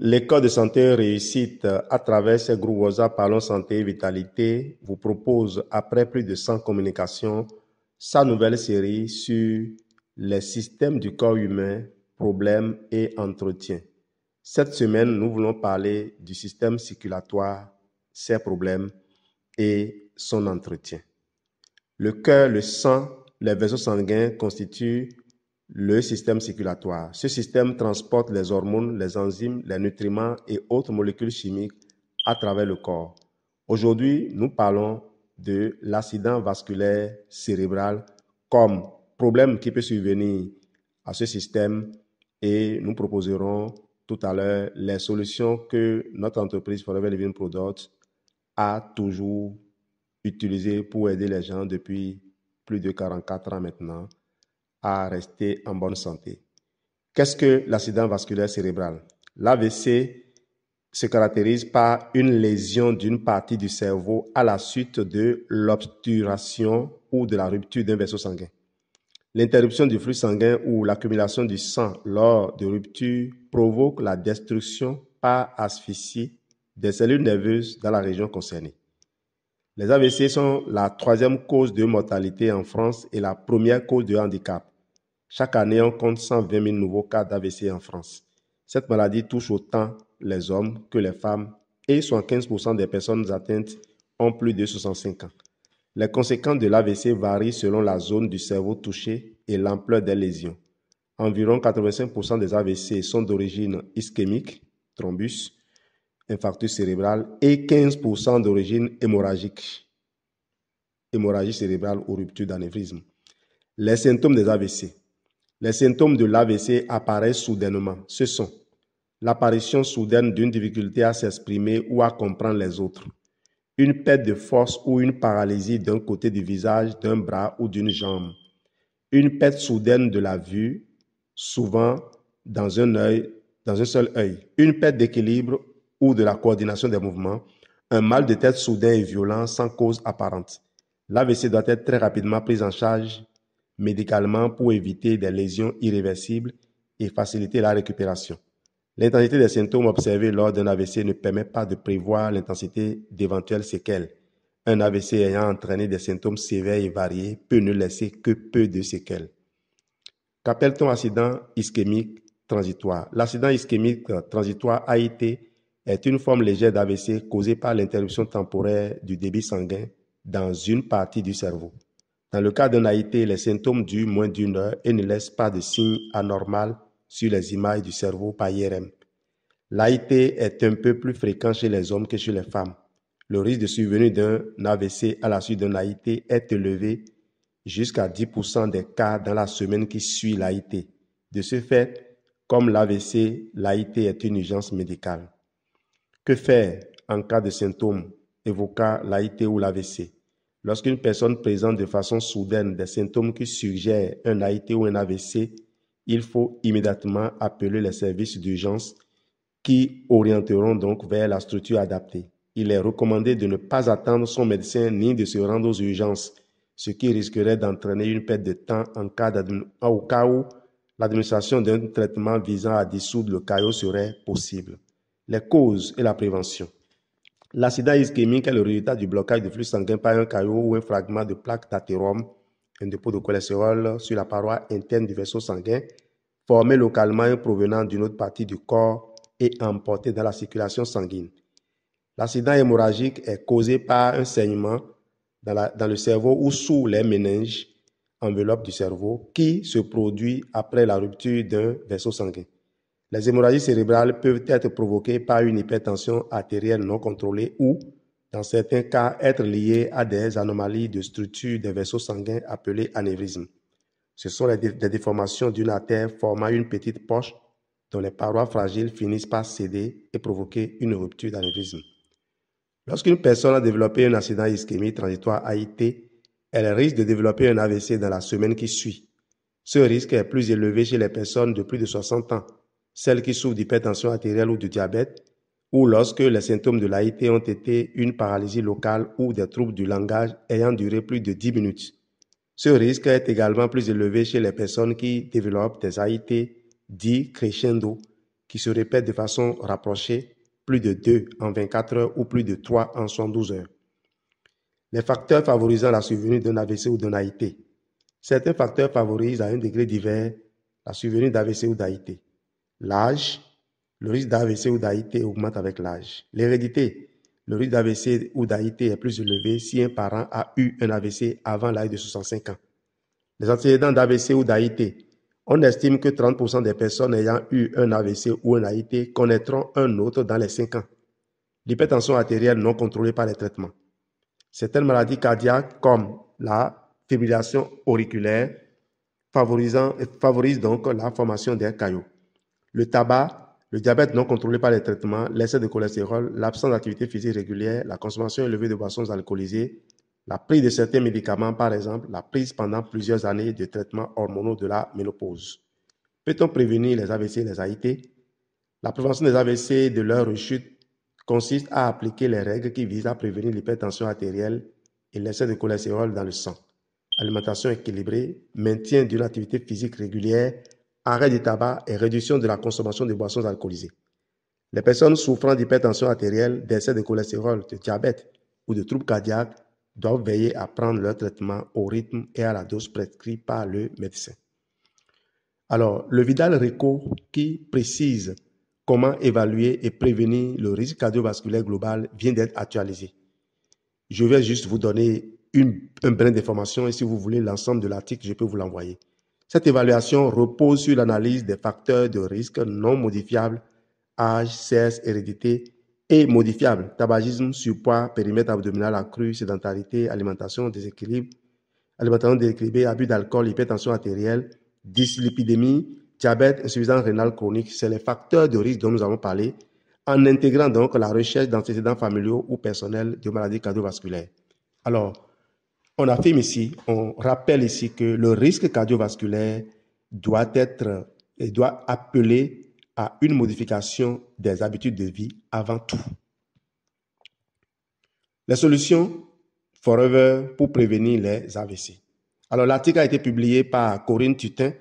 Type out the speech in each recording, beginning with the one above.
L'école de santé réussite à travers ses groupes WhatsApp Parlons Santé et Vitalité vous propose, après plus de 100 communications, sa nouvelle série sur les systèmes du corps humain, problèmes et entretiens. Cette semaine, nous voulons parler du système circulatoire, ses problèmes et son entretien. Le cœur, le sang, les vaisseaux sanguins constituent le système circulatoire. Ce système transporte les hormones, les enzymes, les nutriments et autres molécules chimiques à travers le corps. Aujourd'hui, nous parlons de l'accident vasculaire cérébral comme problème qui peut survenir à ce système et nous proposerons tout à l'heure les solutions que notre entreprise Forever Living Products a toujours utilisées pour aider les gens depuis plus de 44 ans maintenant à rester en bonne santé. Qu'est-ce que l'accident vasculaire cérébral L'AVC se caractérise par une lésion d'une partie du cerveau à la suite de l'obturation ou de la rupture d'un vaisseau sanguin. L'interruption du flux sanguin ou l'accumulation du sang lors de rupture provoque la destruction par asphyxie des cellules nerveuses dans la région concernée. Les AVC sont la troisième cause de mortalité en France et la première cause de handicap chaque année, on compte 120 000 nouveaux cas d'AVC en France. Cette maladie touche autant les hommes que les femmes et 75% des personnes atteintes ont plus de 65 ans. Les conséquences de l'AVC varient selon la zone du cerveau touché et l'ampleur des lésions. Environ 85% des AVC sont d'origine ischémique, thrombus, infarctus cérébral et 15% d'origine hémorragique, hémorragie cérébrale ou rupture d'anévrisme. Les symptômes des AVC. Les symptômes de l'AVC apparaissent soudainement. Ce sont l'apparition soudaine d'une difficulté à s'exprimer ou à comprendre les autres, une perte de force ou une paralysie d'un côté du visage, d'un bras ou d'une jambe, une perte soudaine de la vue, souvent dans un dans un seul œil, une perte d'équilibre ou de la coordination des mouvements, un mal de tête soudain et violent sans cause apparente. L'AVC doit être très rapidement prise en charge médicalement pour éviter des lésions irréversibles et faciliter la récupération. L'intensité des symptômes observés lors d'un AVC ne permet pas de prévoir l'intensité d'éventuelles séquelles. Un AVC ayant entraîné des symptômes sévères et variés peut ne laisser que peu de séquelles. Qu'appelle-t-on accident ischémique transitoire L'accident ischémique transitoire AIT est une forme légère d'AVC causée par l'interruption temporaire du débit sanguin dans une partie du cerveau. Dans le cas d'un AIT, les symptômes durent moins d'une heure et ne laissent pas de signes anormal sur les images du cerveau par IRM. L'AIT est un peu plus fréquent chez les hommes que chez les femmes. Le risque de survenue d'un AVC à la suite d'un AIT est élevé jusqu'à 10% des cas dans la semaine qui suit l'AIT. De ce fait, comme l'AVC, l'AIT est une urgence médicale. Que faire en cas de symptômes évoquant l'AIT ou l'AVC Lorsqu'une personne présente de façon soudaine des symptômes qui suggèrent un AIT ou un AVC, il faut immédiatement appeler les services d'urgence qui orienteront donc vers la structure adaptée. Il est recommandé de ne pas attendre son médecin ni de se rendre aux urgences, ce qui risquerait d'entraîner une perte de temps en cas au cas où l'administration d'un traitement visant à dissoudre le caillot serait possible. Les causes et la prévention. L'accident ischémique est le résultat du blocage de flux sanguin par un caillot ou un fragment de plaque d'athérome, un dépôt de cholestérol sur la paroi interne du vaisseau sanguin, formé localement et provenant d'une autre partie du corps et emporté dans la circulation sanguine. L'accident hémorragique est causé par un saignement dans, dans le cerveau ou sous les méninges, enveloppe du cerveau, qui se produit après la rupture d'un vaisseau sanguin. Les hémorragies cérébrales peuvent être provoquées par une hypertension artérielle non contrôlée ou, dans certains cas, être liées à des anomalies de structure des vaisseaux sanguins appelées anévrismes. Ce sont les, déformations d'une artère formant une petite poche dont les parois fragiles finissent par céder et provoquer une rupture d'anévrisme. Lorsqu'une personne a développé un accident ischémique transitoire AIT, elle risque de développer un AVC dans la semaine qui suit. Ce risque est plus élevé chez les personnes de plus de 60 ans celles qui souffrent d'hypertension artérielle ou de diabète, ou lorsque les symptômes de l'AIT ont été une paralysie locale ou des troubles du langage ayant duré plus de 10 minutes. Ce risque est également plus élevé chez les personnes qui développent des AIT dits crescendo, qui se répètent de façon rapprochée, plus de 2 en 24 heures ou plus de 3 en 72 heures. Les facteurs favorisant la survenue d'un AVC ou d'un AIT. Certains facteurs favorisent à un degré divers la survenue d'AVC ou d'AIT l'âge, le risque d'AVC ou d'AIT augmente avec l'âge. L'hérédité, le risque d'AVC ou d'AIT est plus élevé si un parent a eu un AVC avant l'âge de 65 ans. Les antécédents d'AVC ou d'AIT. On estime que 30% des personnes ayant eu un AVC ou un AIT connaîtront un autre dans les 5 ans. L'hypertension artérielle non contrôlée par les traitements. Certaines maladies cardiaques comme la fibrillation auriculaire favorisent donc la formation des caillots le tabac, le diabète non contrôlé par les traitements, l'excès de cholestérol, l'absence d'activité physique régulière, la consommation élevée de boissons alcoolisées, la prise de certains médicaments, par exemple, la prise pendant plusieurs années de traitements hormonaux de la ménopause. Peut-on prévenir les AVC et les AIT La prévention des AVC et de leur rechute consiste à appliquer les règles qui visent à prévenir l'hypertension artérielle et l'excès de cholestérol dans le sang. Alimentation équilibrée, maintien d'une activité physique régulière, arrêt du tabac et réduction de la consommation de boissons alcoolisées. Les personnes souffrant d'hypertension artérielle, d'excès de cholestérol, de diabète ou de troubles cardiaques doivent veiller à prendre leur traitement au rythme et à la dose prescrite par le médecin. Alors, le Vidal Rico qui précise comment évaluer et prévenir le risque cardiovasculaire global vient d'être actualisé. Je vais juste vous donner une, un brin d'information et si vous voulez l'ensemble de l'article, je peux vous l'envoyer. Cette évaluation repose sur l'analyse des facteurs de risque non modifiables, âge, sexe, hérédité et modifiables, tabagisme, surpoids, périmètre abdominal accru, sédentarité, alimentation, déséquilibre, alimentation déséquilibrée, abus d'alcool, hypertension artérielle, dyslipidémie, diabète, insuffisance rénale chronique. C'est les facteurs de risque dont nous avons parlé en intégrant donc la recherche d'antécédents familiaux ou personnels de maladies cardiovasculaires. Alors, on affirme ici, on rappelle ici que le risque cardiovasculaire doit être et doit appeler à une modification des habitudes de vie avant tout. Les solutions Forever pour prévenir les AVC. Alors l'article a été publié par Corinne Tutin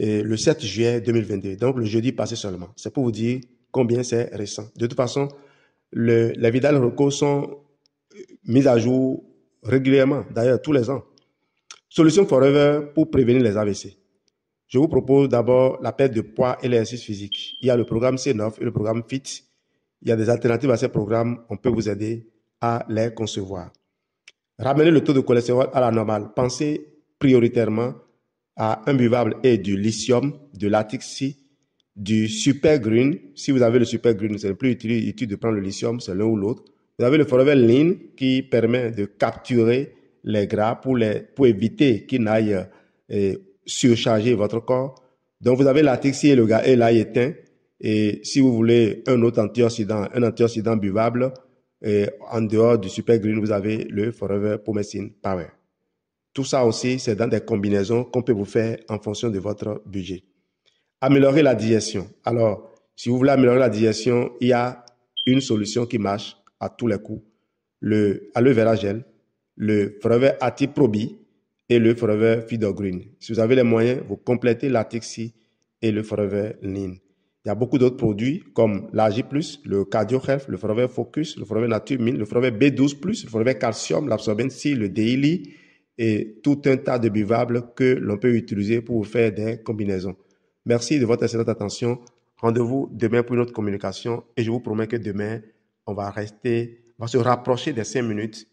euh, le 7 juillet 2022, donc le jeudi passé seulement. C'est pour vous dire combien c'est récent. De toute façon, les vidal recours sont euh, mises à jour régulièrement, d'ailleurs tous les ans. Solution Forever pour prévenir les AVC. Je vous propose d'abord la perte de poids et l'exercice physique. Il y a le programme C9 et le programme FIT. Il y a des alternatives à ces programmes. On peut vous aider à les concevoir. Ramener le taux de cholestérol à la normale. Pensez prioritairement à un buvable et du lithium, de C, du super green. Si vous avez le super green, c'est le plus utile de prendre le lithium, c'est l'un ou l'autre. Vous avez le Forever Lean qui permet de capturer les gras pour, pour éviter qu'ils n'aillent euh, surcharger votre corps. Donc, vous avez l'atrixie et le gars et l'ail éteint. Et si vous voulez un autre antioxydant, un antioxydant buvable, euh, en dehors du Super Green, vous avez le Forever Promessing Power. Tout ça aussi, c'est dans des combinaisons qu'on peut vous faire en fonction de votre budget. Améliorer la digestion. Alors, si vous voulez améliorer la digestion, il y a une solution qui marche, à tous les coups, le aloe vera gel, le Forever Ati et le Forever Feeder Green. Si vous avez les moyens, vous complétez l'Atixi et le Forever Lean. Il y a beaucoup d'autres produits comme l'AG+, le Cardio Health, le Forever Focus, le Forever Nature Mine, le Forever B12+, le Forever Calcium, l'Absorbent le Daily et tout un tas de buvables que l'on peut utiliser pour faire des combinaisons. Merci de votre excellente attention. Rendez-vous demain pour une autre communication et je vous promets que demain, on va rester, va se rapprocher des cinq minutes